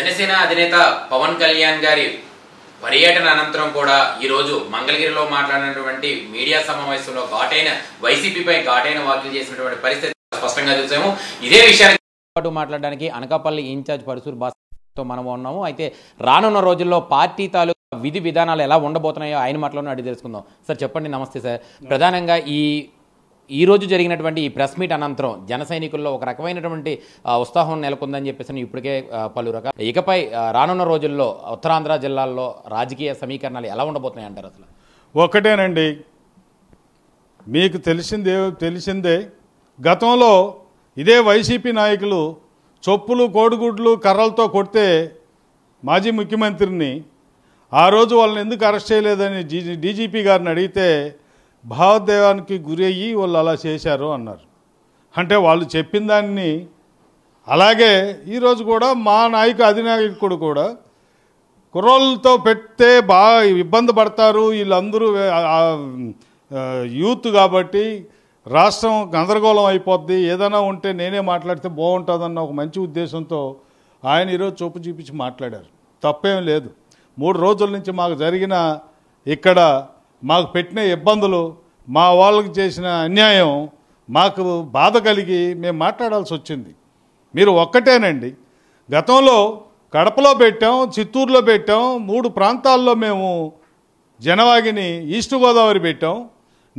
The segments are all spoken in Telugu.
జనసేన అధినేత పవన్ కళ్యాణ్ గారి పర్యటన అనంతరం కూడా ఈరోజు మంగళగిరిలో మాట్లాడినటువంటి మీడియా సమావేశంలో ఘాటైన వైసీపీపై ఘాటైన వ్యాఖ్యలు చేసినటువంటి పరిస్థితి స్పష్టంగా చూసాము ఇదే విషయానికి పాటు మాట్లాడడానికి అనకాపల్లి ఇన్ఛార్జ్ పరుసూరు బాస్తో మనం ఉన్నాము అయితే రానున్న రోజుల్లో పార్టీ తాలూకు విధి విధానాలు ఎలా ఉండబోతున్నాయో ఆయన మాటలోనే అడిగి తెలుసుకుందాం సార్ చెప్పండి నమస్తే సార్ ప్రధానంగా ఈ ఈరోజు జరిగినటువంటి ఈ ప్రెస్ మీట్ అనంతరం జన సైనికుల్లో ఒక రకమైనటువంటి ఉత్సాహం నెలకొందని చెప్పేసి ఇప్పటికే పలు రకాల ఇకపై రానున్న రోజుల్లో ఉత్తరాంధ్ర జిల్లాల్లో రాజకీయ సమీకరణాలు ఎలా ఉండబోతున్నాయి అంటారు అసలు ఒకటేనండి మీకు తెలిసిందే తెలిసిందే గతంలో ఇదే వైసీపీ నాయకులు చొప్పులు కోడిగుడ్లు కర్రలతో కొడితే మాజీ ముఖ్యమంత్రిని ఆ రోజు వాళ్ళని ఎందుకు అరెస్ట్ చేయలేదని డీజీపీ గారిని అడిగితే భావోద్వేగానికి గురి అయ్యి వాళ్ళు అలా చేశారు అన్నారు అంటే వాళ్ళు చెప్పిన దాన్ని అలాగే ఈరోజు కూడా మా నాయకు అధినాయకుడు కూడా కుర్రోళ్ళతో పెడితే బాగా ఇబ్బంది పడతారు వీళ్ళందరూ యూత్ కాబట్టి రాష్ట్రం గందరగోళం అయిపోద్ది ఏదైనా ఉంటే నేనే మాట్లాడితే బాగుంటుందన్న ఒక మంచి ఉద్దేశంతో ఆయన ఈరోజు చూపు చూపించి మాట్లాడారు తప్పేం లేదు మూడు రోజుల నుంచి మాకు జరిగిన ఇక్కడ మాకు పెట్టిన ఇబ్బందులు మా వాళ్ళకి చేసిన అన్యాయం మాకు బాధ కలిగి మేము మాట్లాడాల్సి వచ్చింది మీరు ఒక్కటేనండి గతంలో కడపలో పెట్టాం చిత్తూరులో పెట్టాం మూడు ప్రాంతాల్లో మేము జనవాగిని ఈస్ట్ గోదావరి పెట్టాం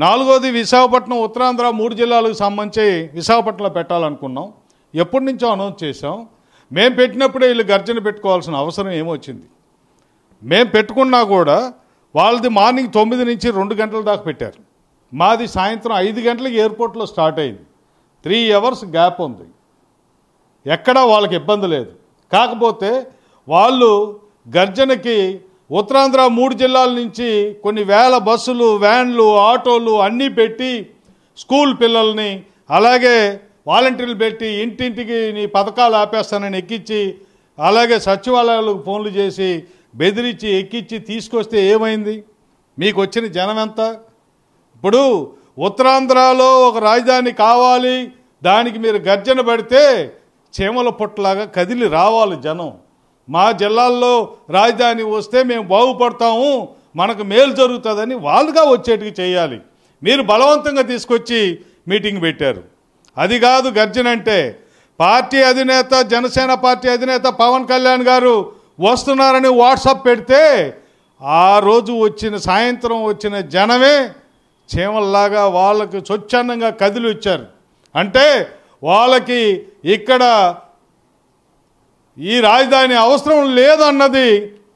నాలుగోది విశాఖపట్నం ఉత్తరాంధ్ర మూడు జిల్లాలకు సంబంధించి విశాఖపట్నంలో పెట్టాలనుకున్నాం ఎప్పటి నుంచో అనౌన్స్ చేసాం మేము పెట్టినప్పుడే వీళ్ళు గర్జన పెట్టుకోవాల్సిన అవసరం ఏమొచ్చింది మేము పెట్టుకున్నా కూడా వాళ్ళది మార్నింగ్ తొమ్మిది నుంచి రెండు గంటల దాకా పెట్టారు మాది సాయంత్రం ఐదు గంటలకి ఎయిర్పోర్ట్లో స్టార్ట్ అయింది త్రీ అవర్స్ గ్యాప్ ఉంది ఎక్కడా వాళ్ళకి ఇబ్బంది లేదు కాకపోతే వాళ్ళు గర్జనకి ఉత్తరాంధ్ర మూడు జిల్లాల నుంచి కొన్ని వేల బస్సులు వ్యాన్లు ఆటోలు అన్నీ పెట్టి స్కూల్ పిల్లల్ని అలాగే వాలంటీర్లు పెట్టి ఇంటింటికి నీ పథకాలు ఆపేస్తానని ఎక్కించి అలాగే సచివాలయాలకు ఫోన్లు చేసి బెదిరించి ఎక్కించి తీసుకొస్తే ఏమైంది మీకు వచ్చిన జనం ఎంత ఇప్పుడు ఉత్తరాంధ్రలో ఒక రాజధాని కావాలి దానికి మీరు గర్జన పడితే చీమల పొట్టలాగా కదిలి రావాలి జనం మా జిల్లాల్లో రాజధాని వస్తే మేము బాగుపడతాము మనకు మేలు జరుగుతుందని వాళ్ళుగా వచ్చేటికి చేయాలి మీరు బలవంతంగా తీసుకొచ్చి మీటింగ్ పెట్టారు అది కాదు గర్జన అంటే పార్టీ అధినేత జనసేన పార్టీ అధినేత పవన్ కళ్యాణ్ గారు వస్తున్నారని వాట్సాప్ పెడితే ఆ రోజు వచ్చిన సాయంత్రం వచ్చిన జనమే చీమల్లాగా వాళ్ళకు స్వచ్ఛందంగా కదిలి ఇచ్చారు అంటే వాళ్ళకి ఇక్కడ ఈ రాజధాని అవసరం లేదన్నది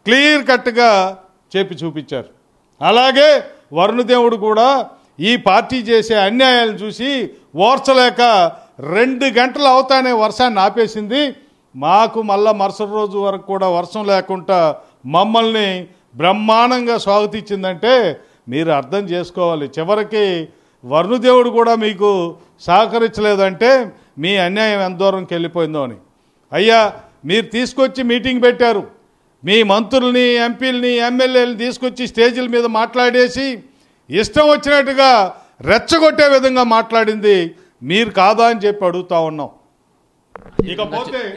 క్లియర్ కట్గా చెప్పి చూపించారు అలాగే వరుణదేవుడు కూడా ఈ పార్టీ చేసే అన్యాయాలు చూసి ఓర్చలేక రెండు గంటలు అవుతానే వర్షాన్ని ఆపేసింది మాకు మళ్ళా మరుసటి రోజు వరకు కూడా వర్షం లేకుండా మమ్మల్ని బ్రహ్మాండంగా స్వాగతించిందంటే మీరు అర్థం చేసుకోవాలి చివరికి వరుణదేవుడు కూడా మీకు సహకరించలేదంటే మీ అన్యాయం ఎంత దూరంకి వెళ్ళిపోయిందో అని అయ్యా మీరు తీసుకొచ్చి మీటింగ్ పెట్టారు మీ మంత్రుల్ని ఎంపీలని ఎమ్మెల్యేలని తీసుకొచ్చి స్టేజీల మీద మాట్లాడేసి ఇష్టం వచ్చినట్టుగా రెచ్చగొట్టే విధంగా మాట్లాడింది మీరు కాదా అని చెప్పి అడుగుతా ఉన్నాం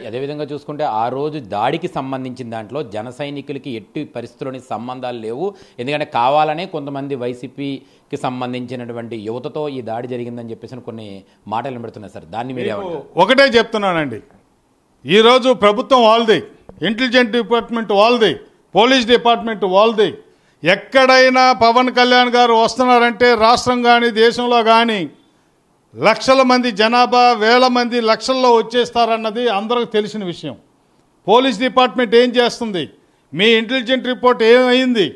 అదేవిధంగా చూసుకుంటే ఆ రోజు దాడికి సంబంధించిన దాంట్లో జన సైనికులకి ఎట్టి పరిస్థితులని సంబంధాలు లేవు ఎందుకంటే కావాలనే కొంతమంది వైసీపీకి సంబంధించినటువంటి యువతతో ఈ దాడి జరిగిందని చెప్పేసి కొన్ని మాటలు పెడుతున్నాయి సార్ దాన్ని మీరు ఒకటే చెప్తున్నానండి ఈరోజు ప్రభుత్వం వాళ్ళది ఇంటెలిజెంట్ డిపార్ట్మెంట్ వాళ్ళది పోలీస్ డిపార్ట్మెంట్ వాళ్ళది ఎక్కడైనా పవన్ కళ్యాణ్ గారు వస్తున్నారంటే రాష్ట్రం కానీ దేశంలో కానీ లక్షల మంది జనాభా వేల మంది లక్షల్లో వచ్చేస్తారన్నది అందరికి తెలిసిన విషయం పోలీస్ డిపార్ట్మెంట్ ఏం చేస్తుంది మీ ఇంటెలిజెంట్ రిపోర్ట్ ఏమైంది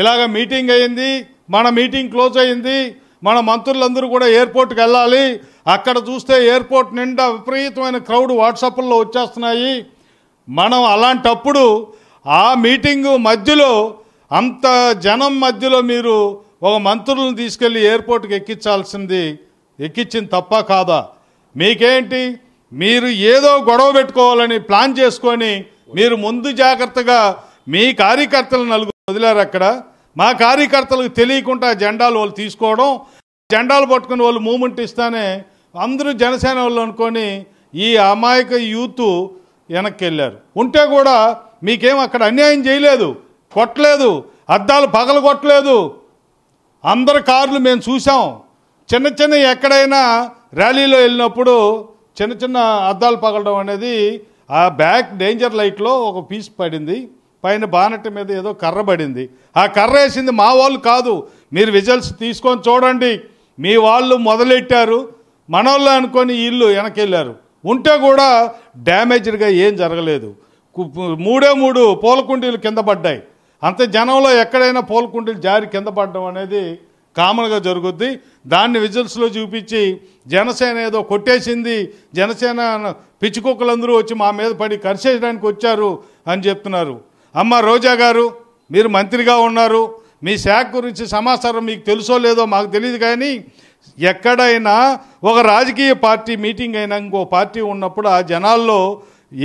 ఇలాగ మీటింగ్ అయింది మన మీటింగ్ క్లోజ్ అయింది మన మంత్రులందరూ కూడా ఎయిర్పోర్ట్కి వెళ్ళాలి అక్కడ చూస్తే ఎయిర్పోర్ట్ నిండా విపరీతమైన క్రౌడ్ వాట్సాప్లో వచ్చేస్తున్నాయి మనం అలాంటప్పుడు ఆ మీటింగు మధ్యలో అంత జనం మధ్యలో మీరు ఒక మంత్రులను తీసుకెళ్ళి ఎయిర్పోర్ట్కి ఎక్కించాల్సింది ఎక్కించింది తప్ప కాదా మీకేంటి మీరు ఏదో గొడవ పెట్టుకోవాలని ప్లాన్ చేసుకొని మీరు ముందు జాగ్రత్తగా మీ కార్యకర్తలు నలుగురు వదిలారు అక్కడ మా కార్యకర్తలకు తెలియకుండా జెండాలు వాళ్ళు తీసుకోవడం జెండాలు పట్టుకుని వాళ్ళు మూమెంట్ ఇస్తానే అందరూ జనసేన వాళ్ళు అనుకొని ఈ అమాయక యూత్ వెనక్కి వెళ్ళారు ఉంటే కూడా మీకేం అక్కడ అన్యాయం చేయలేదు కొట్టలేదు అద్దాలు పగలు కొట్టలేదు అందరి కార్లు మేము చూసాం చిన్న చిన్న ఎక్కడైనా ర్యాలీలో వెళ్ళినప్పుడు చిన్న చిన్న అద్దాలు పగలడం అనేది ఆ బ్యాక్ డేంజర్ లైట్లో ఒక పీస్ పడింది పైన బానట్టు మీద ఏదో కర్ర పడింది ఆ కర్ర వేసింది మా వాళ్ళు కాదు మీరు విజల్స్ తీసుకొని చూడండి మీ వాళ్ళు మొదలెట్టారు మనోళ్ళు అనుకొని ఇల్లు వెనకెళ్ళారు ఉంటే కూడా డ్యామేజ్డ్గా ఏం జరగలేదు మూడే మూడు పూలకుండీలు కింద పడ్డాయి అంత జనంలో ఎక్కడైనా పూలకుండీలు జారి కింద పడడం అనేది కామన్గా జరుగుద్ది దాన్ని విజిల్స్లో చూపించి జనసేన ఏదో కొట్టేసింది జనసేన పిచ్చికుక్కలందరూ వచ్చి మా మీద పడి కరిసేయడానికి వచ్చారు అని చెప్తున్నారు అమ్మ రోజా గారు మీరు మంత్రిగా ఉన్నారు మీ శాఖ గురించి సమాచారం మీకు తెలుసో లేదో మాకు తెలియదు కానీ ఎక్కడైనా ఒక రాజకీయ పార్టీ మీటింగ్ అయినా ఇంకో పార్టీ ఉన్నప్పుడు ఆ జనాల్లో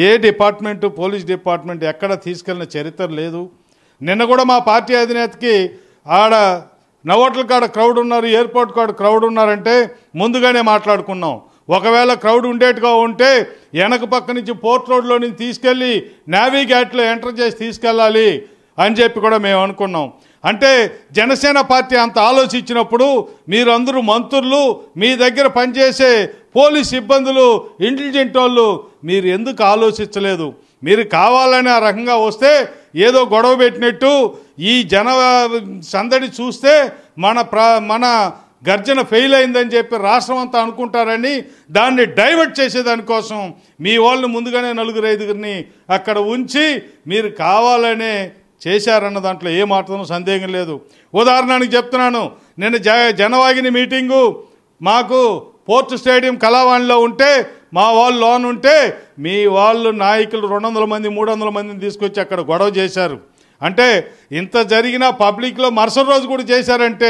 ఏ డిపార్ట్మెంటు పోలీస్ డిపార్ట్మెంట్ ఎక్కడ తీసుకెళ్లిన చరిత్ర లేదు నిన్న కూడా మా పార్టీ అధినేతకి ఆడ నవోటల కాడ క్రౌడ్ ఉన్నారు ఎయిర్పోర్ట్ కాడ క్రౌడ్ ఉన్నారంటే ముందుగానే మాట్లాడుకున్నాం ఒకవేళ క్రౌడ్ ఉండేట్టుగా ఉంటే వెనక పక్క నుంచి పోర్ట్ రోడ్లో నుంచి తీసుకెళ్ళి నావిగేట్లో ఎంటర్ చేసి తీసుకెళ్ళాలి అని చెప్పి కూడా మేము అనుకున్నాం అంటే జనసేన పార్టీ అంత ఆలోచించినప్పుడు మీరందరూ మంత్రులు మీ దగ్గర పనిచేసే పోలీస్ ఇబ్బందులు ఇంటెలిజెంట్ వాళ్ళు మీరు ఎందుకు ఆలోచించలేదు మీరు కావాలనే ఆ రకంగా వస్తే ఏదో గొడవ పెట్టినట్టు ఈ జన సందడి చూస్తే మన మన గర్జన ఫెయిల్ అయిందని చెప్పి రాష్ట్రం అంతా అనుకుంటారని దాన్ని డైవర్ట్ చేసేదానికోసం మీ వాళ్ళని ముందుగానే నలుగురు ఐదుగురిని అక్కడ ఉంచి మీరు కావాలనే చేశారన్న దాంట్లో ఏ మాత్రం సందేహం లేదు ఉదాహరణకి చెప్తున్నాను నేను జ జనవాగిని మీటింగు మాకు పోర్ట్ స్టేడియం కళావాణిలో ఉంటే మా వాళ్ళు లోన్ ఉంటే మీ వాళ్ళు నాయకులు రెండు మంది మూడు మందిని తీసుకొచ్చి అక్కడ గొడవ చేశారు అంటే ఇంత జరిగినా పబ్లిక్లో మరుసటి రోజు కూడా చేశారంటే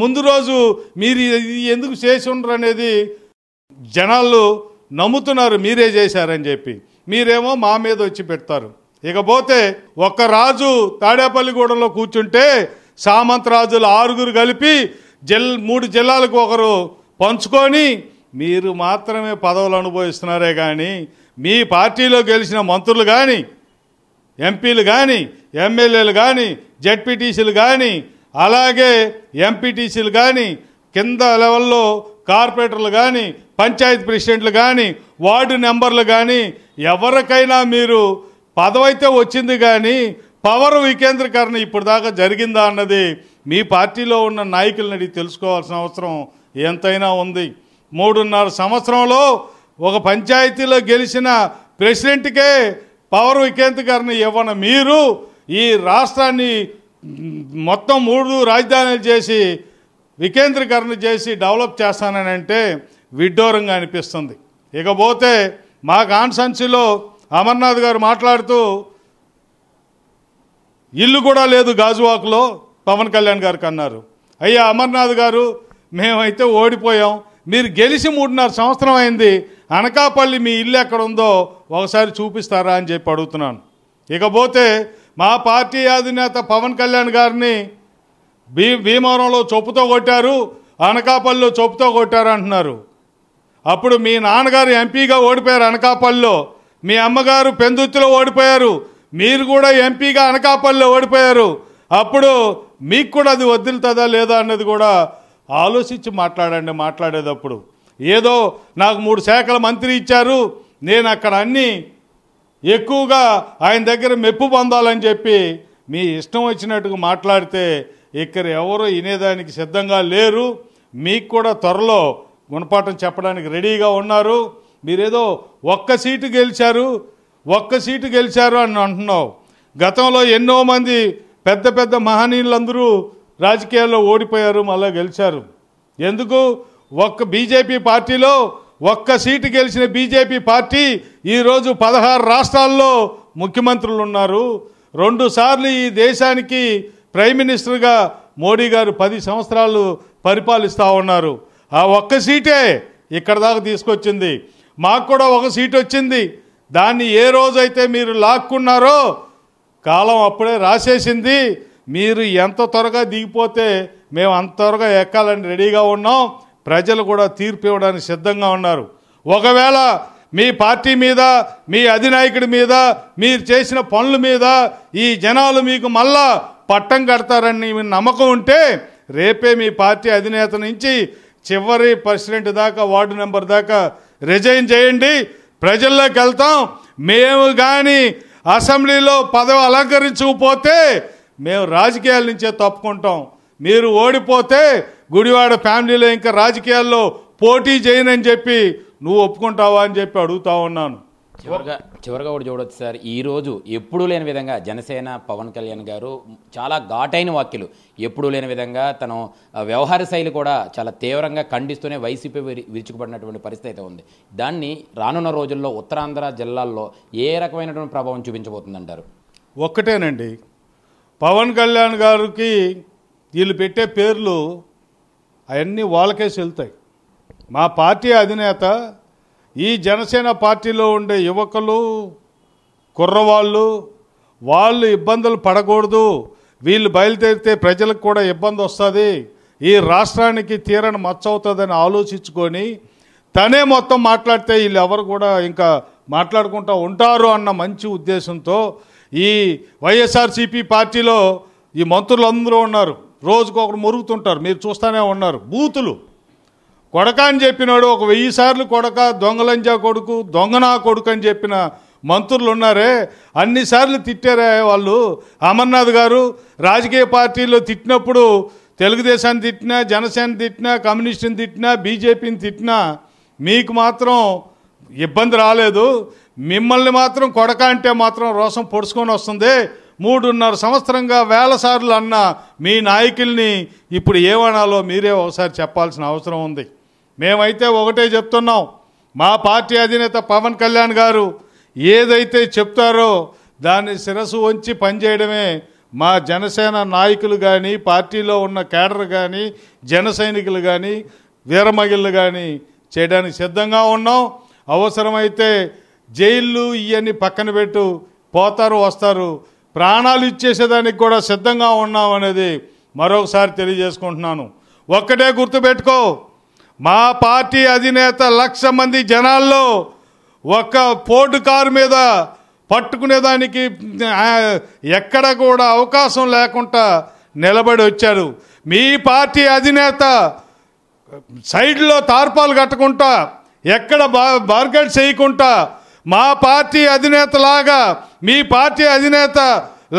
ముందు రోజు మీరు ఎందుకు చేసి ఉండరు అనేది జనాలు నమ్ముతున్నారు మీరే చేశారని చెప్పి మీరేమో మా మీద వచ్చి పెడతారు ఇకపోతే ఒక్క రాజు తాడేపల్లిగూడెంలో కూర్చుంటే సామంత్ రాజులు ఆరుగురు కలిపి జిల్ మూడు జిల్లాలకు ఒకరు పంచుకొని మీరు మాత్రమే పదవులు అనుభవిస్తున్నారే కానీ మీ పార్టీలో గెలిచిన మంత్రులు కానీ ఎంపీలు కానీ ఎమ్మెల్యేలు కానీ జడ్పీటీసీలు కానీ అలాగే ఎంపీటీసీలు కానీ కింద లెవెల్లో కార్పొరేటర్లు కానీ పంచాయతీ ప్రెసిడెంట్లు కానీ వార్డు నెంబర్లు కానీ ఎవరికైనా మీరు పదవైతే వచ్చింది కానీ పవర్ వికేంద్రీకరణ ఇప్పుడు దాకా జరిగిందా అన్నది మీ పార్టీలో ఉన్న నాయకులని అడిగి తెలుసుకోవాల్సిన అవసరం ఎంతైనా ఉంది మూడున్నర సంవత్సరంలో ఒక పంచాయతీలో గెలిచిన ప్రెసిడెంట్కే పవర్ వికేంద్ర గారిని ఇవ్వన మీరు ఈ రాష్ట్రాన్ని మొత్తం మూడు రాజధానులు చేసి వికేంద్రీకరణ చేసి డెవలప్ చేస్తానని అంటే విడ్డూరంగా అనిపిస్తుంది ఇకపోతే మా కాన్సన్సీలో అమర్నాథ్ గారు మాట్లాడుతూ ఇల్లు కూడా లేదు గాజువాకులో పవన్ కళ్యాణ్ గారికి అన్నారు అయ్యా అమర్నాథ్ గారు మేమైతే ఓడిపోయాం మీరు గెలిచి మూడున్నర సంవత్సరం అయింది అనకాపల్లి మీ ఇల్లు ఎక్కడ ఉందో ఒకసారి చూపిస్తారా అని చెప్పి అడుగుతున్నాను ఇకపోతే మా పార్టీ అధినేత పవన్ కళ్యాణ్ గారిని భీ భీమవరంలో చొప్పుతో కొట్టారు అనకాపల్లిలో చొప్పుతో కొట్టారు అంటున్నారు అప్పుడు మీ నాన్నగారు ఎంపీగా ఓడిపోయారు అనకాపల్లిలో మీ అమ్మగారు పెందుత్తిలో ఓడిపోయారు మీరు కూడా ఎంపీగా అనకాపల్లిలో ఓడిపోయారు అప్పుడు మీకు కూడా అది వదులుతుందా లేదా అన్నది కూడా ఆలోచించి మాట్లాడండి మాట్లాడేటప్పుడు ఏదో నాకు మూడు శాఖల మంత్రి ఇచ్చారు నేను అక్కడ అన్నీ ఎక్కువగా ఆయన దగ్గర మెప్పు పొందాలని చెప్పి మీ ఇష్టం వచ్చినట్టుగా మాట్లాడితే ఇక్కడ ఎవరు వినేదానికి సిద్ధంగా లేరు మీకు కూడా త్వరలో గుణపాఠం చెప్పడానికి రెడీగా ఉన్నారు మీరేదో ఒక్క సీటు గెలిచారు ఒక్క సీటు గెలిచారు అని అంటున్నావు గతంలో ఎన్నో మంది పెద్ద పెద్ద మహనీయులందరూ రాజకీయాల్లో ఓడిపోయారు మళ్ళా గెలిచారు ఎందుకు ఒక్క బీజేపీ పార్టీలో ఒక్క సీటు గెలిచిన బీజేపీ పార్టీ ఈరోజు పదహారు రాష్ట్రాల్లో ముఖ్యమంత్రులు ఉన్నారు రెండుసార్లు ఈ దేశానికి ప్రైమ్ మినిస్టర్గా మోడీ గారు పది సంవత్సరాలు పరిపాలిస్తూ ఉన్నారు ఆ ఒక్క సీటే ఇక్కడ దాకా తీసుకొచ్చింది మాకు కూడా ఒక సీట్ వచ్చింది దాన్ని ఏ రోజైతే మీరు లాక్కున్నారో కాలం అప్పుడే రాసేసింది మీరు ఎంత త్వరగా దిగిపోతే మేము అంత త్వరగా ఎక్కాలని రెడీగా ఉన్నాం ప్రజలు కూడా తీర్పు ఇవ్వడానికి సిద్ధంగా ఉన్నారు ఒకవేళ మీ పార్టీ మీద మీ అధినాయకుడి మీద మీరు చేసిన పనుల మీద ఈ జనాలు మీకు మళ్ళా పట్టం కడతారని మీ నమ్మకం ఉంటే రేపే మీ పార్టీ అధినేత నుంచి చివరి ప్రెసిడెంట్ దాకా వార్డు నెంబర్ దాకా రిజైన్ చేయండి ప్రజల్లోకి వెళ్తాం మేము కానీ అసెంబ్లీలో పదవి అలంకరించకపోతే మేము రాజకీయాల నుంచే తప్పుకుంటాం మీరు ఓడిపోతే గుడివాడ ఫ్యామిలీలో ఇంకా రాజకీయాల్లో పోటీ చేయనని చెప్పి నువ్వు ఒప్పుకుంటావా అని చెప్పి అడుగుతా ఉన్నాను చివరిగా చివరిగా కూడా చూడొచ్చు సార్ ఈరోజు ఎప్పుడూ లేని విధంగా జనసేన పవన్ కళ్యాణ్ గారు చాలా ఘాటైన వాక్యలు ఎప్పుడూ లేని విధంగా తను వ్యవహార శైలి కూడా చాలా తీవ్రంగా ఖండిస్తూనే వైసీపీ విరుచుకుపడినటువంటి పరిస్థితి అయితే ఉంది దాన్ని రానున్న రోజుల్లో ఉత్తరాంధ్ర జిల్లాల్లో ఏ రకమైనటువంటి ప్రభావం చూపించబోతుందంటారు ఒక్కటేనండి పవన్ కళ్యాణ్ గారికి వీళ్ళు పెట్టే పేర్లు అవన్నీ వాళ్ళకేసి వెళ్తాయి మా పార్టీ అధినేత ఈ జనసేన పార్టీలో ఉండే యువకులు కుర్రవాళ్ళు వాళ్ళు ఇబ్బందులు పడకూడదు వీళ్ళు బయలుదేరితే ప్రజలకు కూడా ఇబ్బంది వస్తుంది ఈ రాష్ట్రానికి తీరని మచ్చవుతుందని ఆలోచించుకొని తనే మొత్తం మాట్లాడితే వీళ్ళు ఎవరు కూడా ఇంకా మాట్లాడుకుంటూ ఉంటారు అన్న మంచి ఉద్దేశంతో ఈ వైఎస్ఆర్సీపీ పార్టీలో ఈ మంత్రులు అందరూ ఉన్నారు రోజుకొకరు ఒకరు మురుగుతుంటారు మీరు చూస్తూనే ఉన్నారు బూతులు కొడక అని చెప్పినాడు ఒక వెయ్యి సార్లు కొడక దొంగలంజా కొడుకు దొంగనా కొడుకు అని చెప్పిన మంత్రులు ఉన్నారే అన్నిసార్లు తిట్టారే వాళ్ళు అమర్నాథ్ గారు రాజకీయ పార్టీలో తిట్టినప్పుడు తెలుగుదేశాన్ని తిట్టినా జనసేన తిట్టినా కమ్యూనిస్టుని తిట్టినా బీజేపీని తిట్టినా మీకు మాత్రం ఇబ్బంది రాలేదు మిమ్మల్ని మాత్రం కొడక అంటే మాత్రం రోసం పొడుచుకొని వస్తుంది మూడున్నర సంవత్సరంగా వేల సార్లు అన్న మీ నాయకుల్ని ఇప్పుడు ఏమనాలో మీరే ఒకసారి చెప్పాల్సిన అవసరం ఉంది మేమైతే ఒకటే చెప్తున్నాం మా పార్టీ అధినేత పవన్ కళ్యాణ్ గారు ఏదైతే చెప్తారో దాన్ని శిరసు వంచి పనిచేయడమే మా జనసేన నాయకులు కానీ పార్టీలో ఉన్న కేడర్ కానీ జన సైనికులు కానీ వీరమగిళ్ళు కానీ చేయడానికి సిద్ధంగా ఉన్నాం అవసరమైతే జైళ్ళు ఇవన్నీ పక్కన పెట్టు పోతారు వస్తారు ప్రాణాలు ఇచ్చేసేదానికి కూడా సిద్ధంగా ఉన్నాం అనేది మరొకసారి తెలియజేసుకుంటున్నాను ఒక్కటే గుర్తుపెట్టుకో మా పార్టీ అధినేత లక్ష మంది జనాల్లో ఒక పోర్టు కారు మీద పట్టుకునేదానికి ఎక్కడ కూడా అవకాశం లేకుండా నిలబడి వచ్చారు మీ పార్టీ అధినేత సైడ్లో తార్పాలు కట్టుకుంటా ఎక్కడ బా బార్గెట్ చేయకుండా మా పార్టీ అధినేతలాగా మీ పార్టీ అధినేత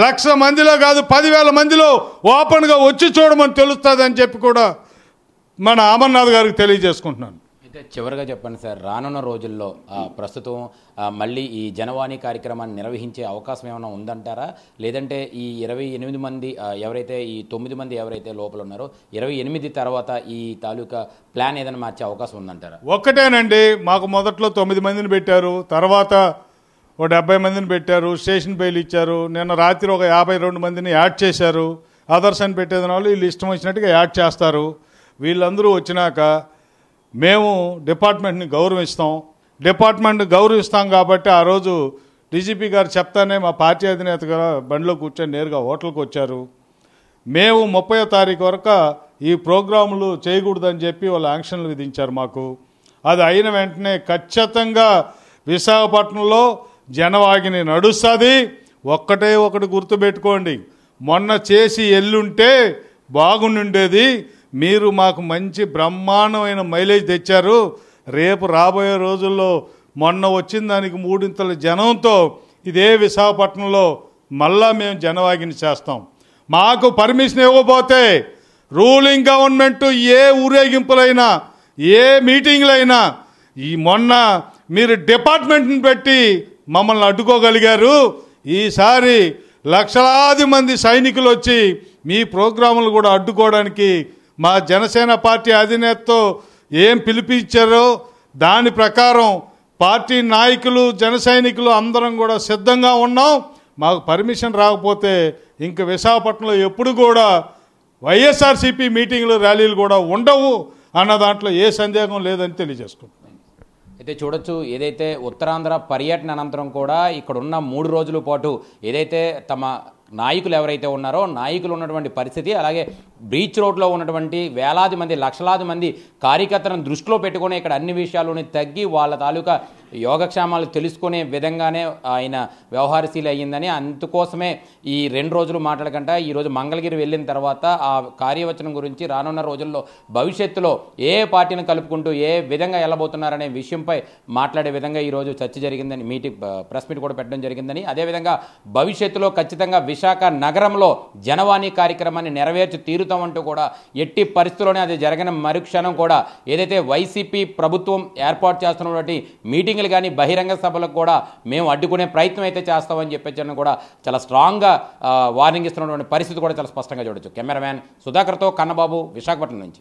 లక్ష మందిలో కాదు పదివేల మందిలో ఓపెన్గా వచ్చి చూడమని తెలుస్తుంది అని చెప్పి కూడా మన అమర్నాథ్ గారికి తెలియజేసుకుంటున్నాను అయితే చివరిగా చెప్పండి సార్ రానున్న రోజుల్లో ప్రస్తుతం మళ్ళీ ఈ జనవాణి కార్యక్రమాన్ని నిర్వహించే అవకాశం ఏమైనా ఉందంటారా లేదంటే ఈ ఇరవై ఎనిమిది మంది ఎవరైతే ఈ తొమ్మిది మంది ఎవరైతే లోపల ఉన్నారో ఇరవై ఎనిమిది తర్వాత ఈ తాలూకా ప్లాన్ ఏదైనా మార్చే అవకాశం ఉందంటారా ఒక్కటేనండి మాకు మొదట్లో తొమ్మిది మందిని పెట్టారు తర్వాత ఒక డెబ్బై మందిని పెట్టారు స్టేషన్ బెయిల్ ఇచ్చారు నిన్న రాత్రి ఒక యాభై రెండు మందిని యాడ్ చేశారు ఆదర్శాన్ని అని పెట్టేదాని వాళ్ళు వీళ్ళు ఇష్టం వచ్చినట్టుగా యాడ్ చేస్తారు వీళ్ళందరూ వచ్చినాక మేము డిపార్ట్మెంట్ని గౌరవిస్తాం డిపార్ట్మెంట్ గౌరవిస్తాం కాబట్టి ఆ రోజు డీజీపీ గారు చెప్తానే మా పార్టీ అధినేత బండిలో కూర్చొని నేరుగా హోటల్కి వచ్చారు మేము ముప్పై తారీఖు వరకు ఈ ప్రోగ్రాములు చేయకూడదని చెప్పి వాళ్ళు యాంక్షన్లు విధించారు మాకు అది అయిన వెంటనే ఖచ్చితంగా విశాఖపట్నంలో జనవాగిని నడుస్తుంది ఒక్కటే ఒకటి గుర్తుపెట్టుకోండి మొన్న చేసి ఎల్లుంటే బాగుండుండేది మీరు మాకు మంచి బ్రహ్మాండమైన మైలేజ్ తెచ్చారు రేపు రాబోయే రోజుల్లో మొన్న వచ్చిన దానికి మూడింతల జనంతో ఇదే విశాఖపట్నంలో మళ్ళా మేము జనవాగిని చేస్తాం మాకు పర్మిషన్ ఇవ్వకపోతే రూలింగ్ గవర్నమెంట్ ఏ ఊరేగింపులైనా ఏ మీటింగ్లైనా ఈ మొన్న మీరు డిపార్ట్మెంట్ని పెట్టి మమ్మల్ని అడ్డుకోగలిగారు ఈసారి లక్షలాది మంది సైనికులు వచ్చి మీ ప్రోగ్రాములు కూడా అడ్డుకోవడానికి మా జనసేన పార్టీ అధినేతతో ఏం పిలిపించారో దాని ప్రకారం పార్టీ నాయకులు జన సైనికులు అందరం కూడా సిద్ధంగా ఉన్నాం మాకు పర్మిషన్ రాకపోతే ఇంక విశాఖపట్నంలో ఎప్పుడు కూడా వైఎస్ఆర్సీపీ మీటింగ్లు ర్యాలీలు కూడా ఉండవు అన్న దాంట్లో ఏ సందేహం లేదని తెలియజేసుకుంటున్నాం అయితే చూడొచ్చు ఏదైతే ఉత్తరాంధ్ర పర్యటన అనంతరం కూడా ఇక్కడున్న మూడు రోజుల పాటు ఏదైతే తమ నాయకులు ఎవరైతే ఉన్నారో నాయకులు ఉన్నటువంటి పరిస్థితి అలాగే బీచ్ రోడ్లో ఉన్నటువంటి వేలాది మంది లక్షలాది మంది కార్యకర్తలను దృష్టిలో పెట్టుకుని ఇక్కడ అన్ని విషయాలు తగ్గి వాళ్ళ తాలూకా యోగక్షేమాలు తెలుసుకునే విధంగానే ఆయన వ్యవహారశీలి అయ్యిందని అందుకోసమే ఈ రెండు రోజులు మాట్లాడకుండా ఈరోజు మంగళగిరి వెళ్ళిన తర్వాత ఆ కార్యవచనం గురించి రానున్న రోజుల్లో భవిష్యత్తులో ఏ పార్టీని కలుపుకుంటూ ఏ విధంగా వెళ్ళబోతున్నారనే విషయంపై మాట్లాడే విధంగా ఈరోజు చర్చ జరిగిందని మీటింగ్ ప్రెస్ మీట్ కూడా పెట్టడం జరిగిందని అదేవిధంగా భవిష్యత్తులో ఖచ్చితంగా విశాఖ నగరంలో జనవాణి కార్యక్రమాన్ని నెరవేర్చి తీరుతామంటూ కూడా ఎట్టి పరిస్థితుల్లోనే అది జరగని మరుక్షణం కూడా ఏదైతే వైసీపీ ప్రభుత్వం ఏర్పాటు చేస్తున్నటువంటి మీటింగ్ మీటింగ్లు కానీ బహిరంగ సభలకు కూడా మేము అడ్డుకునే ప్రయత్నం అయితే చేస్తామని చెప్పొచ్చని కూడా చాలా స్ట్రాంగ్గా వార్నింగ్ ఇస్తున్నటువంటి పరిస్థితి కూడా చాలా స్పష్టంగా చూడొచ్చు కెమెరామ్యాన్ సుధాకర్తో కన్నబాబు విశాఖపట్నం నుంచి